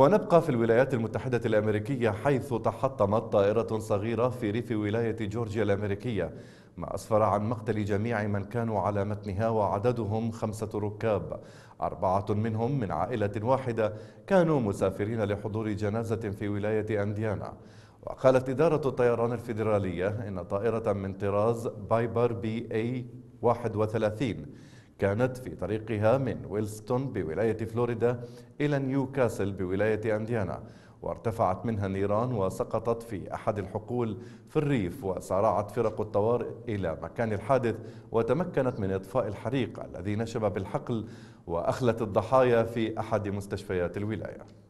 ونبقى في الولايات المتحدة الأمريكية حيث تحطمت طائرة صغيرة في ريف ولاية جورجيا الأمريكية ما أسفر عن مقتل جميع من كانوا على متنها وعددهم خمسة ركاب أربعة منهم من عائلة واحدة كانوا مسافرين لحضور جنازة في ولاية أنديانا وقالت إدارة الطيران الفيدرالية إن طائرة من طراز بايبر بي أي 31 كانت في طريقها من ويلستون بولاية فلوريدا إلى نيوكاسل بولاية أنديانا وارتفعت منها النيران وسقطت في أحد الحقول في الريف وسارعت فرق الطوارئ إلى مكان الحادث وتمكنت من إطفاء الحريق الذي نشب بالحقل وأخلت الضحايا في أحد مستشفيات الولاية